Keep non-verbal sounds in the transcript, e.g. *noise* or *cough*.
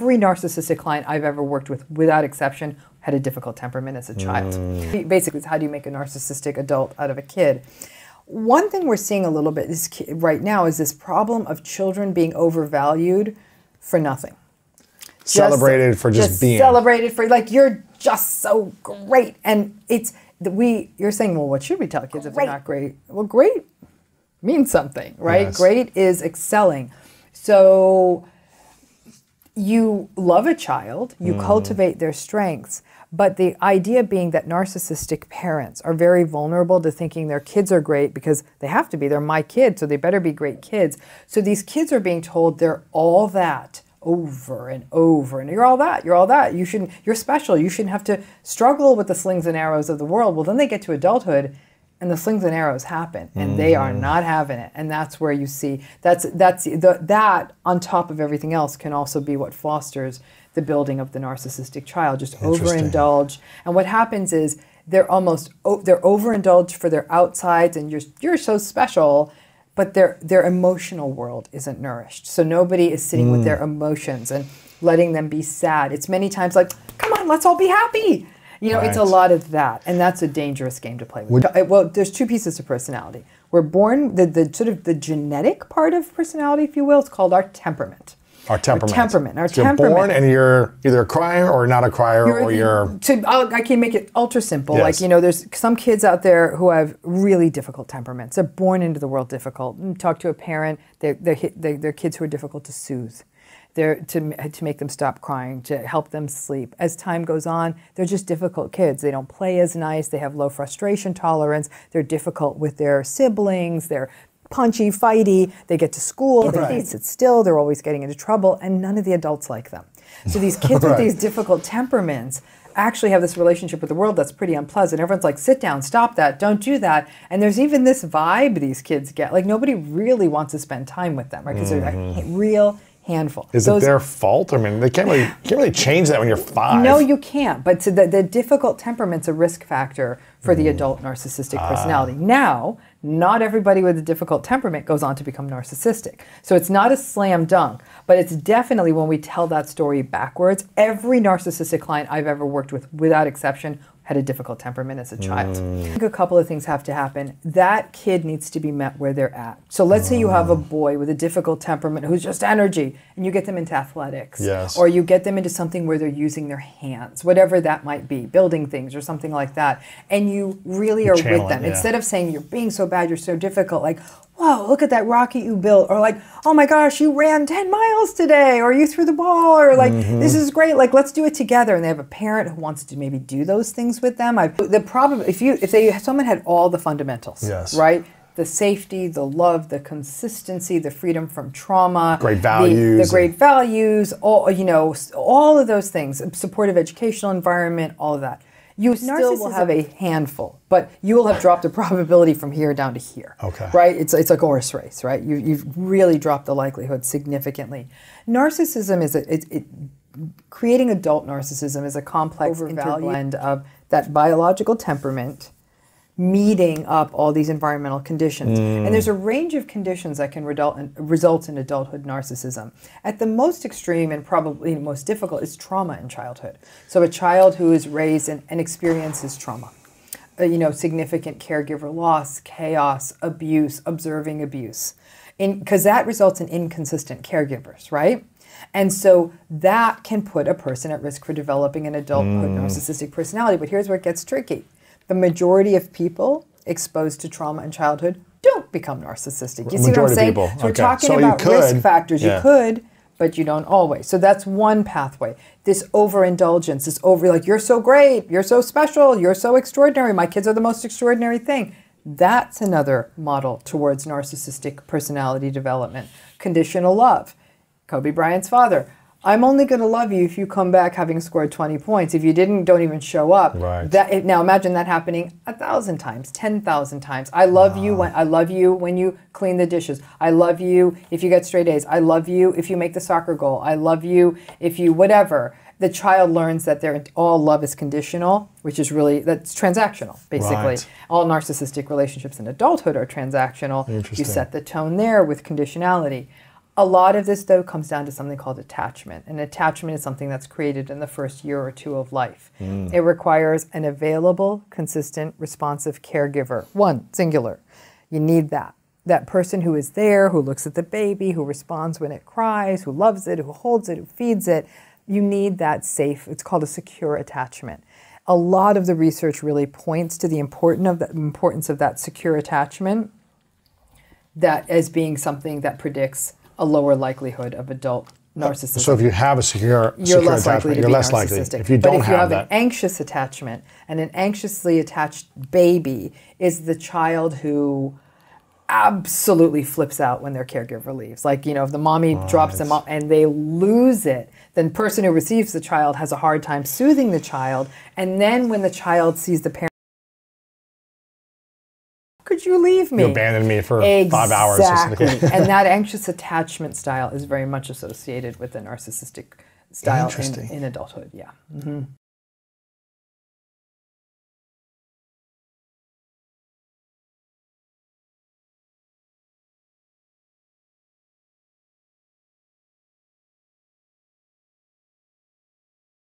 Every narcissistic client I've ever worked with, without exception, had a difficult temperament as a child. Mm. Basically, it's how do you make a narcissistic adult out of a kid? One thing we're seeing a little bit is, right now is this problem of children being overvalued for nothing. Celebrated just, for just, just being. Celebrated for, like, you're just so great. And it's, we, you're saying, well, what should we tell kids great. if they're not great? Well, great means something, right? Yes. Great is excelling. So, you love a child, you mm. cultivate their strengths, but the idea being that narcissistic parents are very vulnerable to thinking their kids are great because they have to be. They're my kids, so they better be great kids. So these kids are being told they're all that over and over and you're all that you're all that you shouldn't you're special you shouldn't have to struggle with the slings and arrows of the world well then they get to adulthood and the slings and arrows happen and mm. they are mm-hmm. not having it and that's where you see that's that's the, that on top of everything else can also be what fosters the building of the narcissistic child just overindulge and what happens is they're almost they're overindulged for their outsides and you're you're so special but their their emotional world isn't nourished so nobody is sitting mm. with their emotions and letting them be sad it's many times like come on let's all be happy you know, right. it's a lot of that, and that's a dangerous game to play with. Would uh, well, there's two pieces to personality. We're born the, the sort of the genetic part of personality, if you will. It's called our temperament. Our temperament. Our temperament. Our so temperament. You're born and you're either a crier or not a crier, you're, or you're. To, I'll, i can make it ultra simple. Yes. Like you know, there's some kids out there who have really difficult temperaments. They're born into the world difficult. You mm, talk to a parent. They're, they're, they're, they're kids who are difficult to soothe. They're, to, to make them stop crying, to help them sleep. As time goes on, they're just difficult kids. They don't play as nice. They have low frustration tolerance. They're difficult with their siblings. They're punchy, fighty. They get to school. They sit still. They're always getting into trouble. And none of the adults like them. So these *laughs* kids right. with these difficult temperaments actually have this relationship with the world that's pretty unpleasant. Everyone's like, sit down, stop that, don't do that. And there's even this vibe these kids get. Like nobody really wants to spend time with them, right? Because mm -hmm. they're like mm-hmm. real handful. Is Those, it their fault? I mean, they can't really can't really change that when you're five. No, you can't. But the, the difficult temperament's a risk factor for mm. the adult narcissistic ah. personality. Now, not everybody with a difficult temperament goes on to become narcissistic. So it's not a slam dunk, but it's definitely when we tell that story backwards, every narcissistic client I've ever worked with, without exception, had a difficult temperament as a child. Mm. I think a couple of things have to happen. That kid needs to be met where they're at. So let's mm. say you have a mm. boy with a difficult temperament who's just energy and you get them into athletics yes. or you get them into something where they're using their hands, whatever that might be, building things or something like that. And you really are with them. yeah. Instead of saying you're being so bad, you're so difficult, like whoa, look at that rocket you built, or like, oh my gosh, you ran 10 miles today, or you threw the ball, or like, mm-hmm. this is great, like, let's do it together. And they have a parent who wants to maybe do those things with them. I've, the problem, if you, if they, if someone had all the fundamentals, yes. right? The safety, the love, the consistency, the freedom from trauma, great values, the, the great values, all you know, all of those things, supportive educational environment, all of that you still will have a handful, but you will have dropped a *laughs* probability from here down to here. Okay. Right? It's, it's like a horse race, right? You, you've really dropped the likelihood significantly. Narcissism is a, it, it creating adult narcissism is a complex blend of that biological temperament meeting up all these environmental conditions. Mm. And there's a mm. range of conditions that can in, result in, adulthood narcissism. At the most extreme and probably most difficult is trauma in childhood. So a child who is raised and, and experiences trauma. Uh, you know, significant caregiver loss, chaos, abuse, observing abuse. Because that results in inconsistent caregivers, right? And so that can put a person at risk for developing an adulthood mm. narcissistic personality. But here's where it gets tricky the majority of people exposed to trauma in childhood don't become narcissistic. You see what I'm saying? People. So okay. we're talking so about could, risk factors. Yeah. You could, but you don't always. So that's one pathway. This overindulgence, this over like you're so great, you're so special, you're so extraordinary, my kids are the most extraordinary thing. That's another model towards narcissistic personality development. Conditional love. Kobe Bryant's father I'm only going to love you if you come back having scored 20 points. If you didn't, don't even show up. Right. That, now imagine that happening a thousand times, 10,000 times. I love wow. you when I love you when you clean the dishes. I love you if you get straight A's. I love you if you make the soccer goal. I love you if you whatever. The child learns that they're all love is conditional, which is really that's transactional basically. Right. All narcissistic relationships in adulthood are transactional. You set the tone there with conditionality. A lot of this, though, comes down to something called attachment. And attachment is something that's created in the first year or two of life. Mm. It requires an available, consistent, responsive caregiver, one, singular. You need that. That person who is there, who looks at the baby, who responds when it cries, who loves it, who holds it, who feeds it. You need that safe, it's called a secure attachment. A lot of the research really points to the importance of that secure attachment that as being something that predicts a lower likelihood of adult narcissism. Uh, so if you have a secure, you're secure less likely to you're be less narcissistic. Likely. If you don't but if you have, an anxious attachment, and an anxiously attached baby is the child who absolutely flips out when their caregiver leaves. Like, you know, if the mommy oh, drops them off and they lose it, then person who receives the child has a hard time soothing the child. And then when the child sees the parent would you leave me? You abandoned me for exactly. five hours. Exactly. *laughs* and that anxious attachment style is very much associated with the narcissistic style in, in, adulthood. Yeah. Mm -hmm.